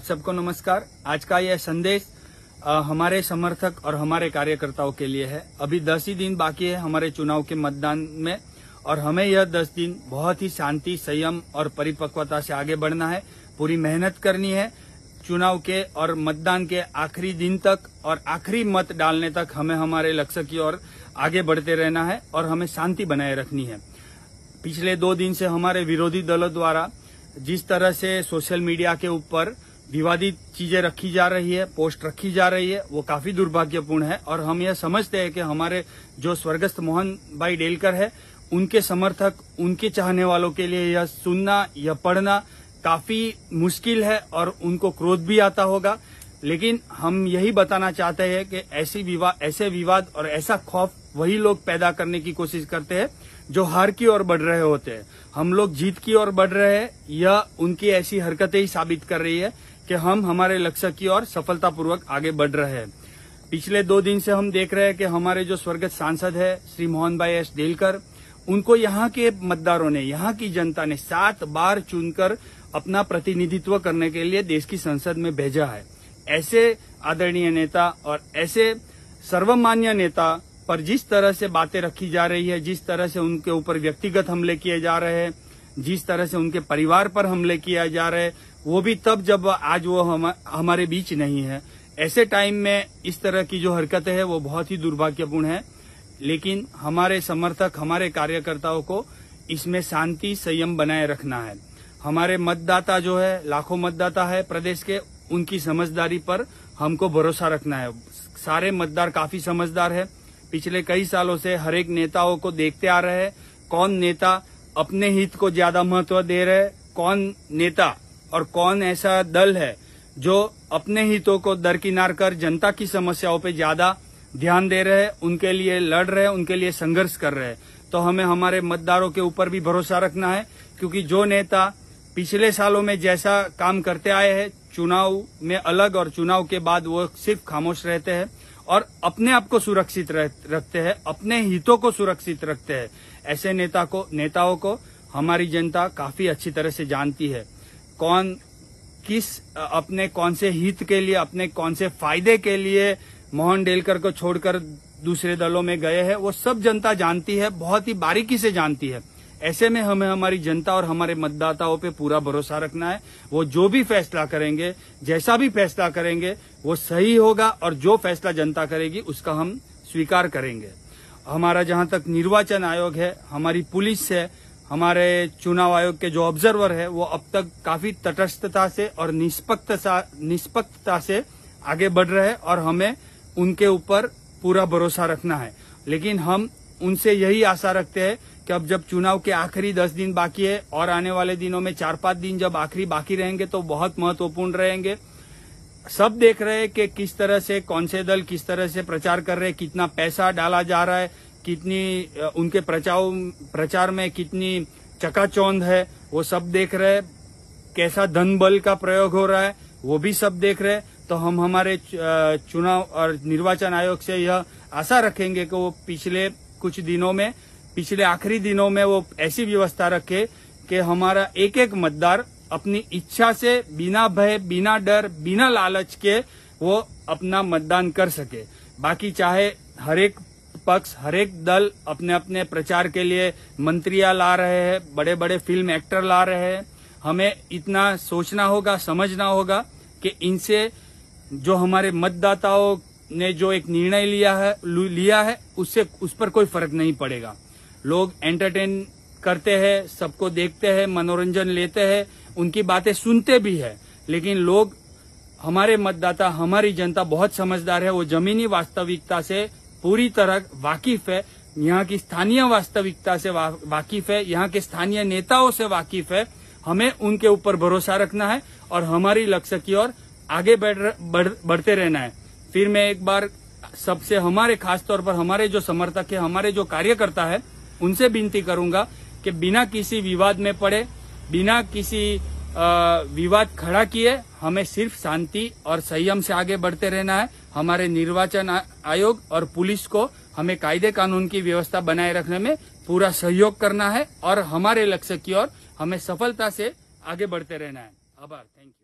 आप सबको नमस्कार आज का यह संदेश हमारे समर्थक और हमारे कार्यकर्ताओं के लिए है अभी दस ही दिन बाकी है हमारे चुनाव के मतदान में और हमें यह दस दिन बहुत ही शांति संयम और परिपक्वता से आगे बढ़ना है पूरी मेहनत करनी है चुनाव के और मतदान के आखिरी दिन तक और आखिरी मत डालने तक हमें हमारे लक्ष्य की ओर आगे बढ़ते रहना है और हमें शांति बनाए रखनी है पिछले दो दिन से हमारे विरोधी दलों द्वारा जिस तरह से सोशल मीडिया के ऊपर विवादित चीजें रखी जा रही है पोस्ट रखी जा रही है वो काफी दुर्भाग्यपूर्ण है और हम यह समझते हैं कि हमारे जो स्वर्गस्थ मोहन भाई डेलकर है उनके समर्थक उनके चाहने वालों के लिए यह सुनना यह पढ़ना काफी मुश्किल है और उनको क्रोध भी आता होगा लेकिन हम यही बताना चाहते हैं कि ऐसी विवाद ऐसे विवाद और ऐसा खौफ वही लोग पैदा करने की कोशिश करते हैं जो हार की ओर बढ़ रहे होते हैं हम लोग जीत की ओर बढ़ रहे हैं यह उनकी ऐसी हरकतें ही साबित कर रही है कि हम हमारे लक्ष्य की ओर सफलतापूर्वक आगे बढ़ रहे हैं पिछले दो दिन से हम देख रहे हैं कि हमारे जो स्वर्गत सांसद है श्री मोहन भाई एस डेलकर उनको यहाँ के मतदारों ने यहाँ की जनता ने सात बार चुनकर अपना प्रतिनिधित्व करने के लिए देश की संसद में भेजा है ऐसे आदरणीय नेता और ऐसे सर्वमान्य नेता पर जिस तरह से बातें रखी जा रही है जिस तरह से उनके ऊपर व्यक्तिगत हमले किए जा रहे हैं जिस तरह से उनके परिवार पर हमले किया जा रहे वो भी तब जब आज वो हम हमारे बीच नहीं है ऐसे टाइम में इस तरह की जो हरकतें हैं वो बहुत ही दुर्भाग्यपूर्ण है लेकिन हमारे समर्थक हमारे कार्यकर्ताओं को इसमें शांति संयम बनाए रखना है हमारे मतदाता जो है लाखों मतदाता है प्रदेश के उनकी समझदारी पर हमको भरोसा रखना है सारे मतदार काफी समझदार है पिछले कई सालों से हरेक नेताओं को देखते आ रहे हैं कौन नेता अपने हित को ज्यादा महत्व दे रहे कौन नेता और कौन ऐसा दल है जो अपने हितों को दरकिनार कर जनता की समस्याओं पे ज्यादा ध्यान दे रहे हैं उनके लिए लड़ रहे हैं उनके लिए संघर्ष कर रहे हैं तो हमें हमारे मतदारों के ऊपर भी भरोसा रखना है क्योंकि जो नेता पिछले सालों में जैसा काम करते आए हैं चुनाव में अलग और चुनाव के बाद वो सिर्फ खामोश रहते हैं और अपने आप को सुरक्षित रखते हैं अपने हितों को सुरक्षित रखते हैं ऐसे नेता को नेताओं को हमारी जनता काफी अच्छी तरह से जानती है कौन किस अपने कौन से हित के लिए अपने कौन से फायदे के लिए मोहन डेलकर को छोड़कर दूसरे दलों में गए हैं वो सब जनता जानती है बहुत ही बारीकी से जानती है ऐसे में हमें हमारी जनता और हमारे मतदाताओं पे पूरा भरोसा रखना है वो जो भी फैसला करेंगे जैसा भी फैसला करेंगे वो सही होगा और जो फैसला जनता करेगी उसका हम स्वीकार करेंगे हमारा जहां तक निर्वाचन आयोग है हमारी पुलिस है हमारे चुनाव आयोग के जो ऑब्जर्वर है वो अब तक काफी तटस्थता से और निष्पक्षता से आगे बढ़ रहे हैं और हमें उनके ऊपर पूरा भरोसा रखना है लेकिन हम उनसे यही आशा रखते हैं कि अब जब चुनाव के आखिरी दस दिन बाकी है और आने वाले दिनों में चार पांच दिन जब आखिरी बाकी रहेंगे तो बहुत महत्वपूर्ण रहेंगे सब देख रहे हैं कि किस तरह से कौन से दल किस तरह से प्रचार कर रहे हैं कितना पैसा डाला जा रहा है कितनी उनके प्रचार प्रचार में कितनी चकाचौंध है वो सब देख रहे हैं कैसा धन बल का प्रयोग हो रहा है वो भी सब देख रहे हैं तो हम हमारे चुनाव और निर्वाचन आयोग से यह आशा रखेंगे कि वो पिछले कुछ दिनों में पिछले आखिरी दिनों में वो ऐसी व्यवस्था रखे कि हमारा एक एक मतदार अपनी इच्छा से बिना भय बिना डर बिना लालच के वो अपना मतदान कर सके बाकी चाहे हरेक पक्ष हरेक दल अपने अपने प्रचार के लिए मंत्रियां ला रहे हैं बड़े बड़े फिल्म एक्टर ला रहे हैं हमें इतना सोचना होगा समझना होगा कि इनसे जो हमारे मतदाताओं ने जो एक निर्णय लिया है लिया है उससे उस पर कोई फर्क नहीं पड़ेगा लोग एंटरटेन करते हैं सबको देखते हैं मनोरंजन लेते हैं उनकी बातें सुनते भी है लेकिन लोग हमारे मतदाता हमारी जनता बहुत समझदार है वो जमीनी वास्तविकता से पूरी तरह वाकिफ है यहाँ की स्थानीय वास्तविकता से वाकिफ है यहाँ के स्थानीय नेताओं से वाकिफ है हमें उनके ऊपर भरोसा रखना है और हमारी लक्ष्य की ओर आगे बढ़, बढ़, बढ़ते रहना है फिर मैं एक बार सबसे हमारे खासतौर पर हमारे जो समर्थक है हमारे जो कार्यकर्ता है उनसे विनती करूंगा कि बिना किसी विवाद में पड़े बिना किसी विवाद खड़ा किए हमें सिर्फ शांति और संयम से आगे बढ़ते रहना है हमारे निर्वाचन आयोग और पुलिस को हमें कायदे कानून की व्यवस्था बनाए रखने में पूरा सहयोग करना है और हमारे लक्ष्य की ओर हमें सफलता से आगे बढ़ते रहना है आभार थैंक यू